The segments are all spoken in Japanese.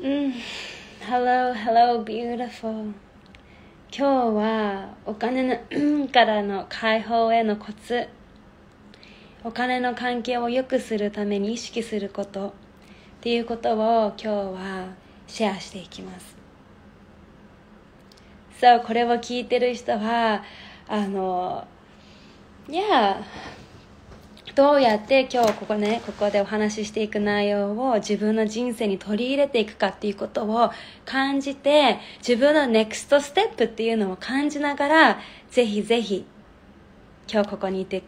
うん Hello, hello, beautiful 今日はお金のからの解放へのコツお金の関係を良くするために意識することっていうことを今日はシェアしていきますそうこれを聞いてる人はあの Yeah どうやって今日ここねここでお話ししていく内容を自分の人生に取り入れていくかっていうことを感じて自分のネクストステップっていうのを感じながらぜひぜひ今日ここにいて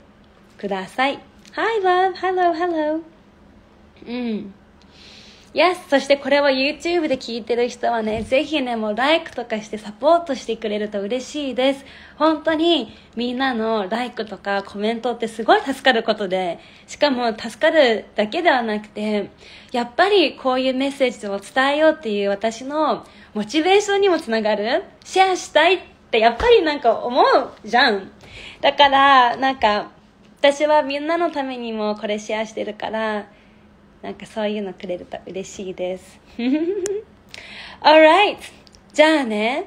ください Hi love! Hello! Hello! うん Yes! そしてこれは YouTube で聞いてる人はね、ぜひね、もう like とかしてサポートしてくれると嬉しいです。本当にみんなの like とかコメントってすごい助かることで、しかも助かるだけではなくて、やっぱりこういうメッセージを伝えようっていう私のモチベーションにもつながる、シェアしたいってやっぱりなんか思うじゃん。だから、なんか、私はみんなのためにもこれシェアしてるから、なんかそういうのくれると嬉しいです。Alright! じゃあね。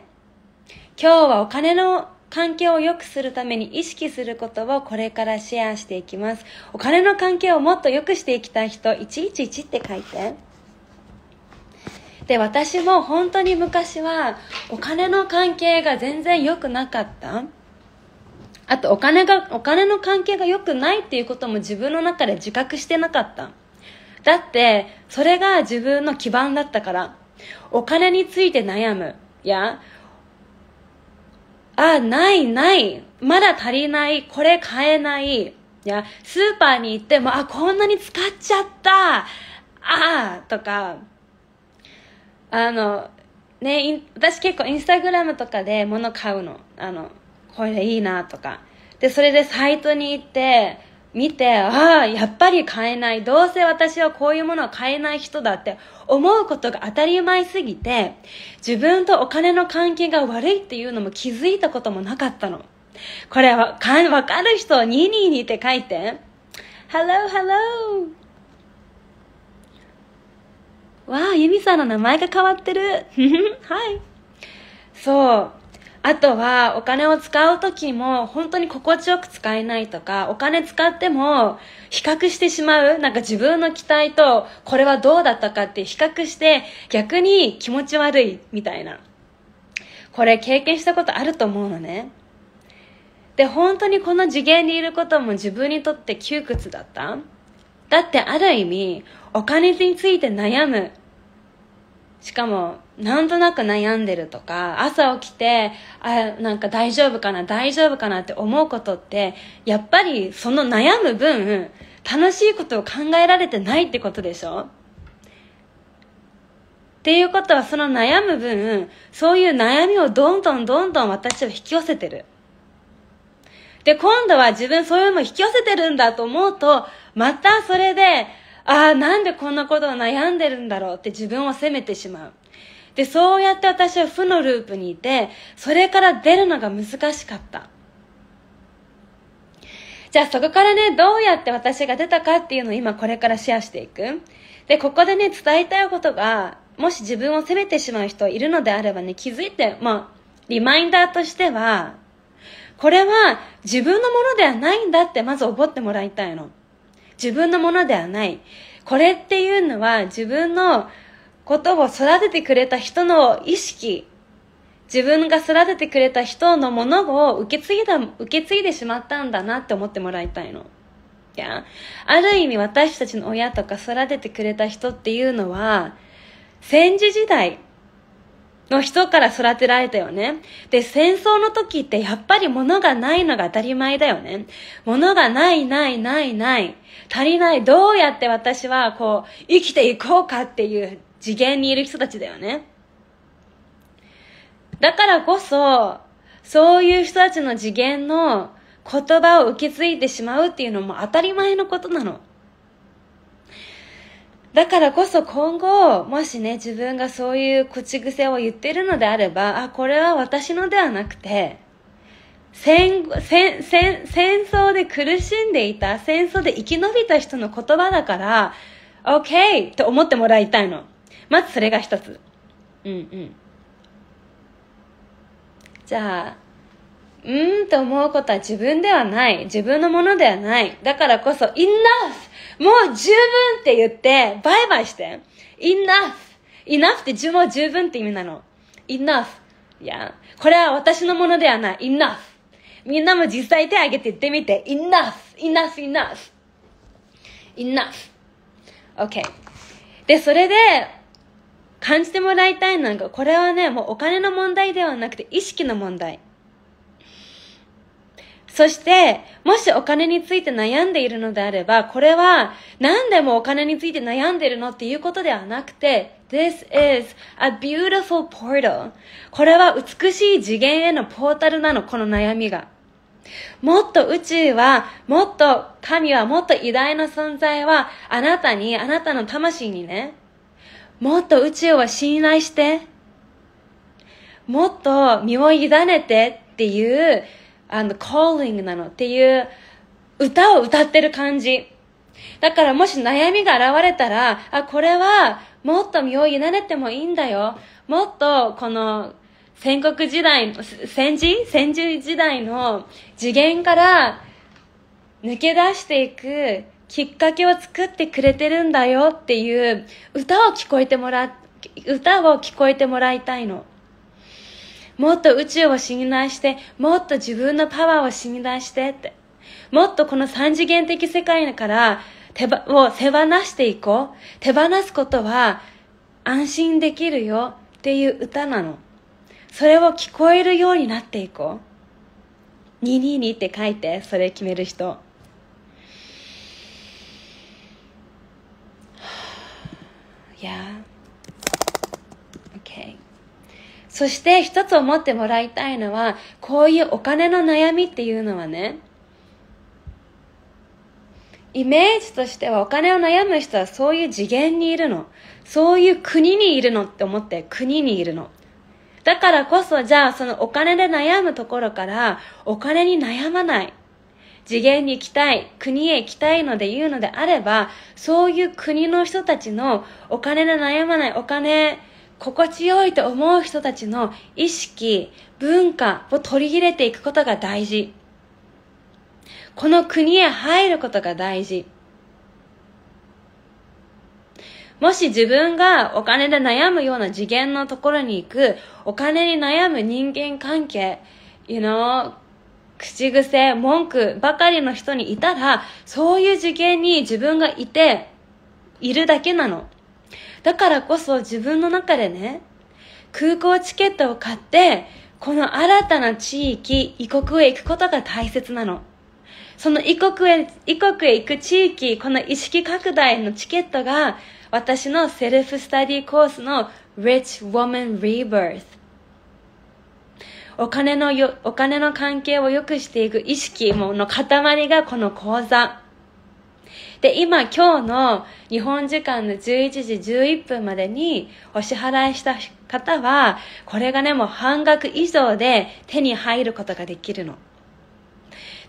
今日はお金の関係を良くするために意識することをこれからシェアしていきます。お金の関係をもっと良くしていきたい人、111って書いて。で、私も本当に昔はお金の関係が全然良くなかった。あとお金が、お金の関係が良くないっていうことも自分の中で自覚してなかった。だってそれが自分の基盤だったからお金について悩むやあないないまだ足りないこれ買えないやスーパーに行ってもあこんなに使っちゃったああとかあのね私結構インスタグラムとかで物買うのあのこれでいいなとかでそれでサイトに行って見てああやっぱり買えないどうせ私はこういうものを買えない人だって思うことが当たり前すぎて自分とお金の関係が悪いっていうのも気づいたこともなかったのこれわかわかる人ーニーって書いて Hello, hello! わあ、ユミさんの名前が変わってる。はい。そう。あとはお金を使う時も本当に心地よく使えないとかお金使っても比較してしまうなんか自分の期待とこれはどうだったかって比較して逆に気持ち悪いみたいなこれ経験したことあると思うのねで本当にこの次元にいることも自分にとって窮屈だっただってある意味お金について悩むしかも、なんとなく悩んでるとか、朝起きて、あ、なんか大丈夫かな、大丈夫かなって思うことって、やっぱりその悩む分、楽しいことを考えられてないってことでしょっていうことは、その悩む分、そういう悩みをどんどんどんどん私は引き寄せてる。で、今度は自分そういうの引き寄せてるんだと思うと、またそれで、ああ、なんでこんなことを悩んでるんだろうって自分を責めてしまう。で、そうやって私は負のループにいて、それから出るのが難しかった。じゃあそこからね、どうやって私が出たかっていうのを今これからシェアしていく。で、ここでね、伝えたいことが、もし自分を責めてしまう人いるのであればね、気づいて、まあ、リマインダーとしては、これは自分のものではないんだってまず思ってもらいたいの。自分のものではない。これっていうのは自分のことを育ててくれた人の意識、自分が育ててくれた人のものを受け継いだ、受け継いでしまったんだなって思ってもらいたいの。いや、ある意味私たちの親とか育ててくれた人っていうのは、戦時時代、の人から育てられたよね。で、戦争の時ってやっぱり物がないのが当たり前だよね。物がないないないない。足りない。どうやって私はこう、生きていこうかっていう次元にいる人たちだよね。だからこそ、そういう人たちの次元の言葉を受け継いでしまうっていうのも当たり前のことなの。だからこそ今後、もしね、自分がそういう口癖を言ってるのであれば、あ、これは私のではなくて、戦戦戦戦争で苦しんでいた、戦争で生き延びた人の言葉だから、OK! と思ってもらいたいの。まずそれが一つ。うんうん。じゃあ、うーんと思うことは自分ではない。自分のものではない。だからこそ、enough! もう十分って言って、バイバイして。enough。enough って十も十分って意味なの。enough。いや、これは私のものではない。enough。みんなも実際手挙げて言ってみて。enough。enough。enough。enough。OK。で、それで、感じてもらいたいのが、これはね、もうお金の問題ではなくて意識の問題。そして、もしお金について悩んでいるのであれば、これは何でもお金について悩んでいるのっていうことではなくて、This is a beautiful portal. これは美しい次元へのポータルなの、この悩みが。もっと宇宙は、もっと神は、もっと偉大な存在は、あなたに、あなたの魂にね、もっと宇宙は信頼して、もっと身を委ねてっていうあの、calling なのっていう歌を歌ってる感じ。だからもし悩みが現れたら、あ、これはもっと身を委ねてもいいんだよ。もっとこの戦国時代、戦時戦時時代の次元から抜け出していくきっかけを作ってくれてるんだよっていう歌を聞こえてもら、歌を聞こえてもらいたいの。もっと宇宙を信頼してもっと自分のパワーを信頼してってもっとこの三次元的世界から手ばを手放していこう手放すことは安心できるよっていう歌なのそれを聞こえるようになっていこう222って書いてそれ決める人 いやそして一つ思ってもらいたいのは、こういうお金の悩みっていうのはね、イメージとしてはお金を悩む人はそういう次元にいるの。そういう国にいるのって思って国にいるの。だからこそじゃあそのお金で悩むところからお金に悩まない。次元に行きたい、国へ行きたいので言うのであれば、そういう国の人たちのお金で悩まない、お金心地よいと思う人たちの意識、文化を取り入れていくことが大事。この国へ入ることが大事。もし自分がお金で悩むような次元のところに行く、お金に悩む人間関係、you know, 口癖、文句ばかりの人にいたら、そういう次元に自分がいて、いるだけなの。だからこそ自分の中でね、空港チケットを買って、この新たな地域、異国へ行くことが大切なの。その異国へ、異国へ行く地域、この意識拡大のチケットが、私のセルフスタディコースの Rich Woman Rebirth。お金のよ、お金の関係を良くしていく意識の塊がこの講座。で、今今日の日本時間の11時11分までにお支払いした方は、これがね、もう半額以上で手に入ることができるの。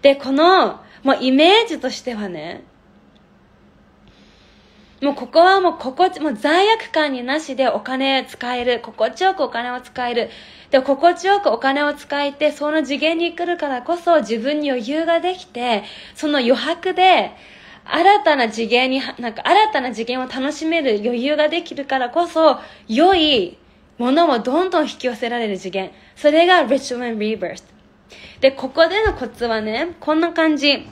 で、この、もうイメージとしてはね、もうここはもう心地、もう罪悪感になしでお金使える。心地よくお金を使える。で、心地よくお金を使えて、その次元に来るからこそ自分に余裕ができて、その余白で、新たな次元に、なんか新たな次元を楽しめる余裕ができるからこそ、良いものもどんどん引き寄せられる次元。それが Ritual and Rebirth。で、ここでのコツはね、こんな感じ。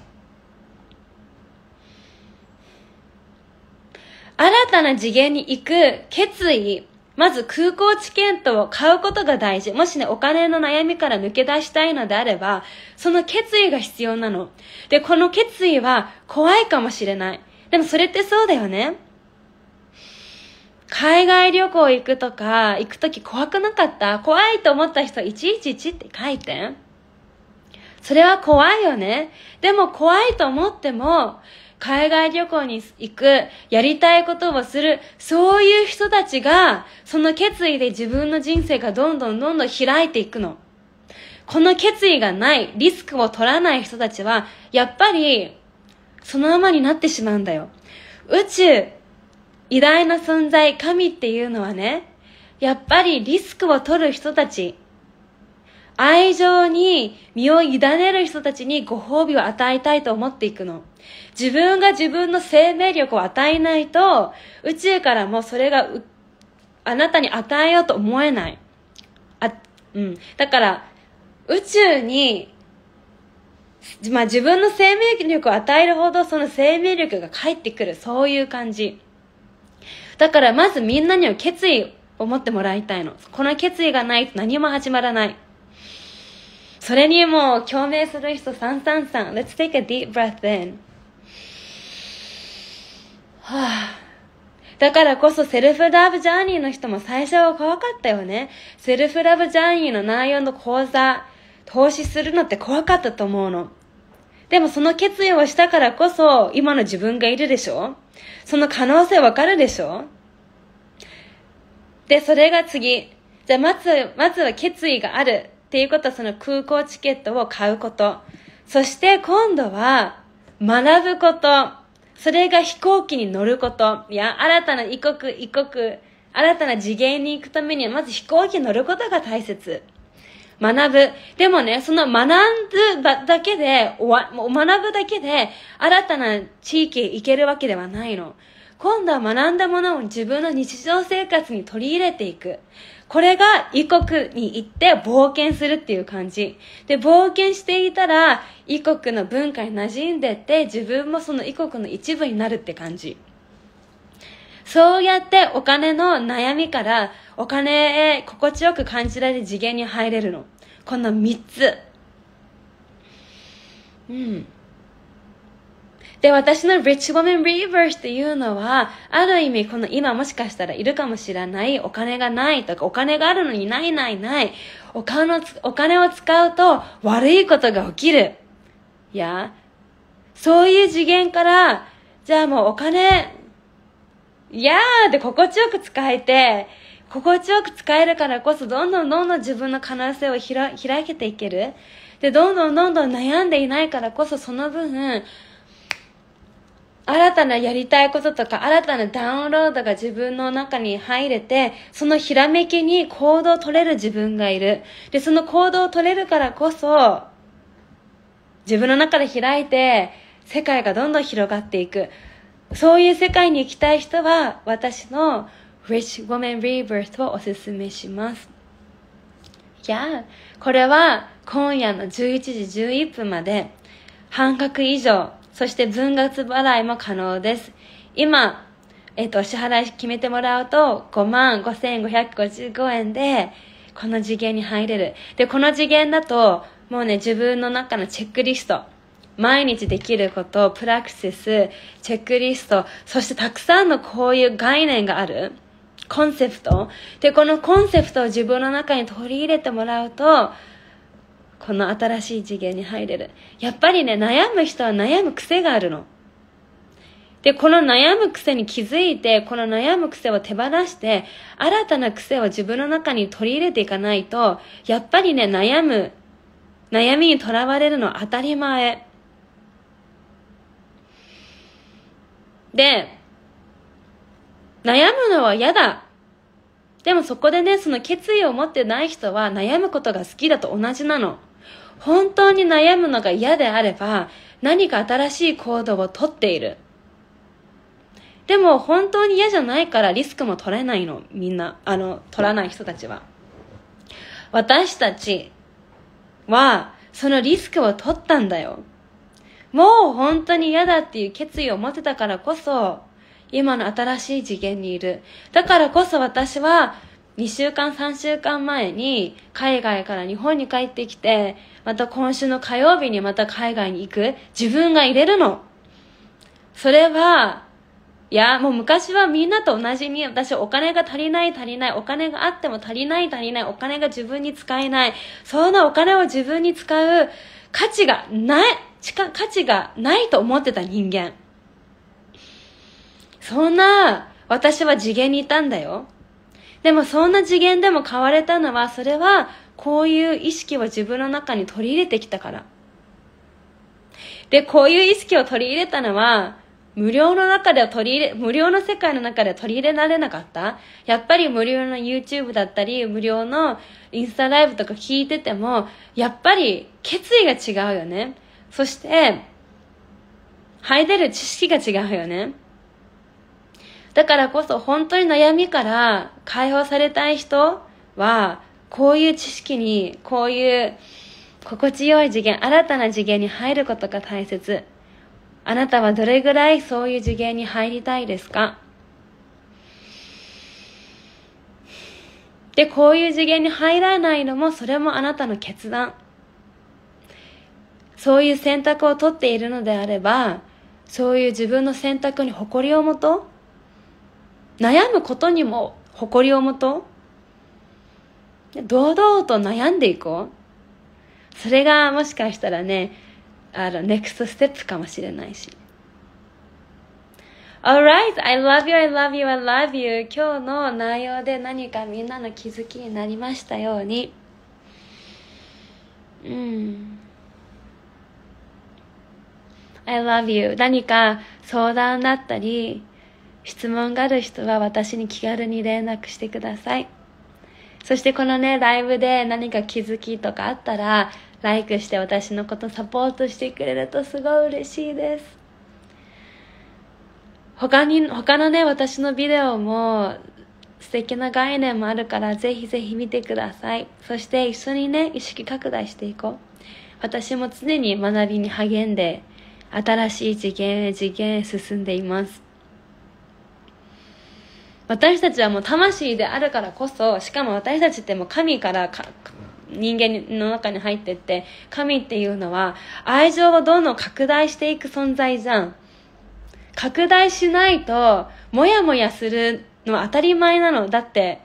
新たな次元に行く決意まず空港チケットを買うことが大事。もしね、お金の悩みから抜け出したいのであれば、その決意が必要なの。で、この決意は怖いかもしれない。でもそれってそうだよね。海外旅行行くとか、行くとき怖くなかった怖いと思った人ちいちって書いて。それは怖いよね。でも怖いと思っても、海外旅行に行く、やりたいことをする、そういう人たちが、その決意で自分の人生がどんどんどんどん開いていくの。この決意がない、リスクを取らない人たちは、やっぱり、そのままになってしまうんだよ。宇宙、偉大な存在、神っていうのはね、やっぱりリスクを取る人たち、愛情に身を委ねる人たちにご褒美を与えたいと思っていくの。自分が自分の生命力を与えないと、宇宙からもそれがあなたに与えようと思えない。あ、うん。だから、宇宙に、まあ、自分の生命力を与えるほどその生命力が返ってくる。そういう感じ。だからまずみんなには決意を持ってもらいたいの。この決意がないと何も始まらない。それにも共鳴する人さんさんさん Let's take a deep breath in はあだからこそセルフラブジャーニーの人も最初は怖かったよね。セルフラブジャーニーの内容の講座、投資するのって怖かったと思うの。でもその決意をしたからこそ今の自分がいるでしょその可能性わかるでしょで、それが次。じゃあまず、まずは決意がある。っていうことはその空港チケットを買うこと。そして今度は学ぶこと。それが飛行機に乗ること。いや、新たな異国、異国、新たな次元に行くためにはまず飛行機に乗ることが大切。学ぶ。でもね、その学ぶだけで、学ぶだけで、新たな地域へ行けるわけではないの。今度は学んだものを自分の日常生活に取り入れていく。これが異国に行って冒険するっていう感じ。で、冒険していたら、異国の文化に馴染んでって、自分もその異国の一部になるって感じ。そうやってお金の悩みから、お金へ心地よく感じられる次元に入れるの。この3つ。うん。で、私の Rich Woman Reverse っていうのは、ある意味この今もしかしたらいるかもしれないお金がないとか、お金があるのにないないない。お金をお金を使うと悪いことが起きる。いや、そういう次元から、じゃあもうお金、いやーで心地よく使えて、心地よく使えるからこそ、どんどんどんどん自分の可能性をひら開けていける。で、どんどんどんどん悩んでいないからこそ、その分、新たなやりたいこととか新たなダウンロードが自分の中に入れてそのひらめきに行動を取れる自分がいるでその行動を取れるからこそ自分の中で開いて世界がどんどん広がっていくそういう世界に行きたい人は私の Rich Woman Rebirth をおすすめしますいやこれは今夜の11時11分まで半額以上そして分割払いも可能です。今、えっ、ー、と、支払い決めてもらうと、5万5,555円で、この次元に入れる。で、この次元だと、もうね、自分の中のチェックリスト。毎日できること、プラクシス、チェックリスト、そしてたくさんのこういう概念がある。コンセプト。で、このコンセプトを自分の中に取り入れてもらうと、この新しい次元に入れる。やっぱりね、悩む人は悩む癖があるの。で、この悩む癖に気づいて、この悩む癖を手放して、新たな癖を自分の中に取り入れていかないと、やっぱりね、悩む、悩みにとらわれるのは当たり前。で、悩むのは嫌だ。でもそこでね、その決意を持ってない人は悩むことが好きだと同じなの。本当に悩むのが嫌であれば、何か新しい行動をとっている。でも本当に嫌じゃないからリスクも取れないの、みんな。あの、取らない人たちは。私たちは、そのリスクを取ったんだよ。もう本当に嫌だっていう決意を持ってたからこそ、今の新しい次元にいる。だからこそ私は、2週間3週間前に海外から日本に帰ってきてまた今週の火曜日にまた海外に行く自分が入れるのそれはいやもう昔はみんなと同じに私お金が足りない足りないお金があっても足りない足りないお金が自分に使えないそんなお金を自分に使う価値がない価値がないと思ってた人間そんな私は次元にいたんだよでもそんな次元でも変われたのはそれはこういう意識を自分の中に取り入れてきたからでこういう意識を取り入れたのは無料の中では取り入れ無料の世界の中では取り入れられなかったやっぱり無料の YouTube だったり無料のインスタライブとか聞いててもやっぱり決意が違うよねそしてい、てる知識が違うよねだからこそ本当に悩みから解放されたい人は、こういう知識に、こういう心地よい次元、新たな次元に入ることが大切。あなたはどれぐらいそういう次元に入りたいですかで、こういう次元に入らないのも、それもあなたの決断。そういう選択を取っているのであれば、そういう自分の選択に誇りを持とう。悩むことにも誇りを持とう堂々と悩んでいこうそれがもしかしたらねあのネクストステップかもしれないし Alright, I love you, I love you, I love you 今日の内容で何かみんなの気づきになりましたようにうん I love you 何か相談だったり質問がある人は私に気軽に連絡してください。そしてこのね、ライブで何か気づきとかあったら、ライクして私のことサポートしてくれるとすごい嬉しいです。他に、他のね、私のビデオも素敵な概念もあるから、ぜひぜひ見てください。そして一緒にね、意識拡大していこう。私も常に学びに励んで、新しい次元へ次元へ進んでいます。私たちはもう魂であるからこそしかも私たちってもう神からか人間の中に入ってって神っていうのは愛情をどんどん拡大していく存在じゃん拡大しないともやもやするのは当たり前なのだって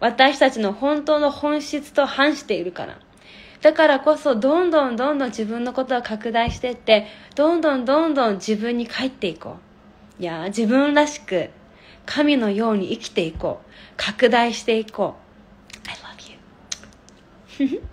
私たちの本当の本質と反しているからだからこそどんどんどんどん自分のことを拡大してってどんどんどんどん自分に帰っていこういや自分らしく神のように生きていこう拡大していこう I love you